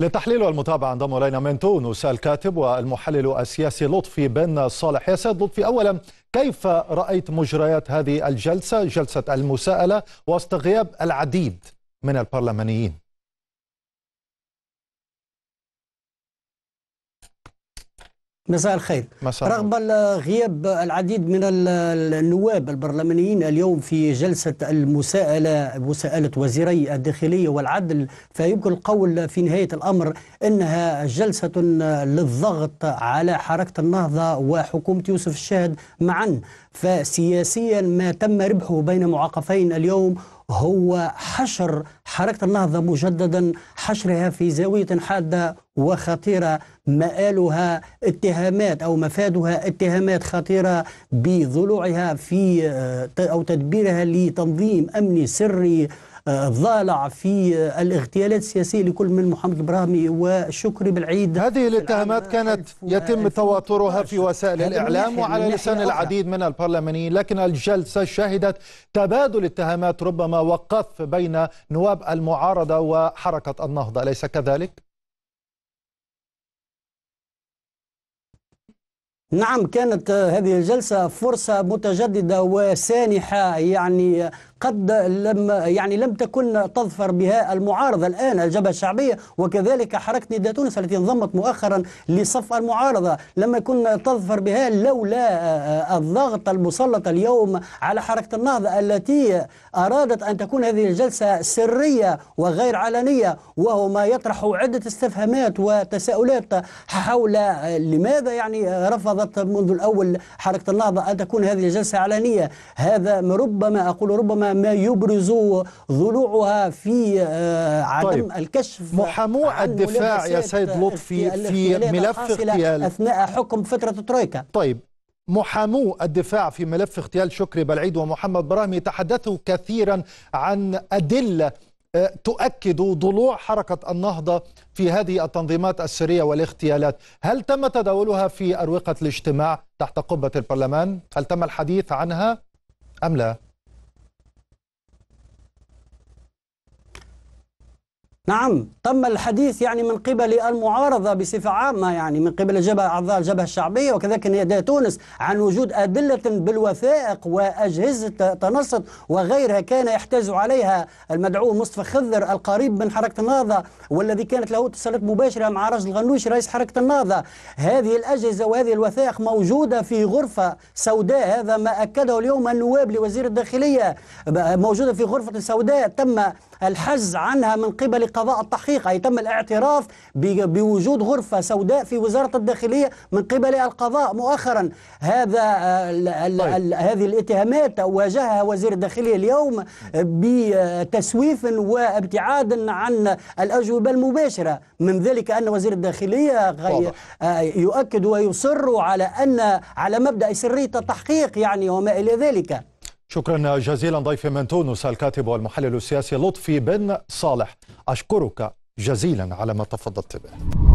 للتحليل والمتابعة انضم إلينا من تونس الكاتب والمحلل السياسي لطفي بن صالح يا سيد لطفي أولا كيف رأيت مجريات هذه الجلسة جلسة المساءلة واستغياب العديد من البرلمانيين مساء الخير مساء رغم غياب العديد من النواب البرلمانيين اليوم في جلسة المساءلة مساءلة وزيري الداخلية والعدل فيمكن القول في نهاية الأمر أنها جلسة للضغط على حركة النهضة وحكومة يوسف الشاهد معا فسياسيا ما تم ربحه بين معاقفين اليوم هو حشر حركة النهضة مجددا حشرها في زاوية حادة وخطيرة مآلها اتهامات أو مفادها اتهامات خطيرة بضلوعها في آه، أو تدبيرها لتنظيم أمني سري ضالع في الاغتيالات السياسية لكل من محمد البرامي وشكري بالعيد هذه الاتهامات كانت يتم تواترها في وسائل الإعلام وعلى لسان العديد من البرلمانيين لكن الجلسة شهدت تبادل اتهامات ربما وقف بين نواب المعارضة وحركة النهضة أليس كذلك؟ نعم كانت هذه الجلسة فرصة متجددة وسانحة يعني قد لم يعني لم تكن تظفر بها المعارضة الآن الجبهة الشعبية وكذلك حركة نداء تونس التي انضمت مؤخرا لصف المعارضة لم يكن تظفر بها لولا آه، الضغط المسلط اليوم على حركة النهضة التي أرادت أن تكون هذه الجلسة سرية وغير علنية وهو ما يطرح عدة استفهامات وتساؤلات حول آه، لماذا يعني آه، رفضت منذ الأول حركة النهضة أن تكون هذه الجلسة علنية هذا ربما أقول ربما ما يبرز ضلوعها في آه، عدم طيب الكشف محامو الدفاع يا سيد لطفي في, ملف اغتيال أثناء حكم فترة ترويكا طيب محامو الدفاع في ملف اغتيال شكري بلعيد ومحمد براهم تحدثوا كثيرا عن أدلة آه، تؤكد ضلوع حركة النهضة في هذه التنظيمات السرية والاغتيالات هل تم تداولها في أروقة الاجتماع تحت قبة البرلمان؟ هل تم الحديث عنها أم لا؟ نعم تم الحديث يعني من قبل المعارضة بصفة عامة يعني من قبل جبهة أعضاء الجبهة الشعبية وكذلك نيادة تونس عن وجود أدلة بالوثائق وأجهزة تنصت وغيرها كان يحتاج عليها المدعو مصطفى خضر القريب من حركة النهضة والذي كانت له اتصالات مباشرة مع رجل غنوش رئيس حركة النهضة هذه الأجهزة وهذه الوثائق موجودة في غرفة سوداء هذا ما أكده اليوم النواب لوزير الداخلية موجودة في غرفة سوداء تم الحجز عنها من قبل قضاء التحقيق أي تم الاعتراف بوجود غرفة سوداء في وزارة الداخلية من قبل القضاء مؤخرا هذا الـ طيب. هذه الاتهامات واجهها وزير الداخلية اليوم بتسويف وابتعاد عن الأجوبة المباشرة من ذلك أن وزير الداخلية غير آه، يؤكد ويصر على أن على مبدأ سرية التحقيق يعني وما إلى ذلك شكرا جزيلا ضيفي من تونس الكاتب والمحلل السياسي لطفي بن صالح أشكرك جزيلا على ما تفضلت به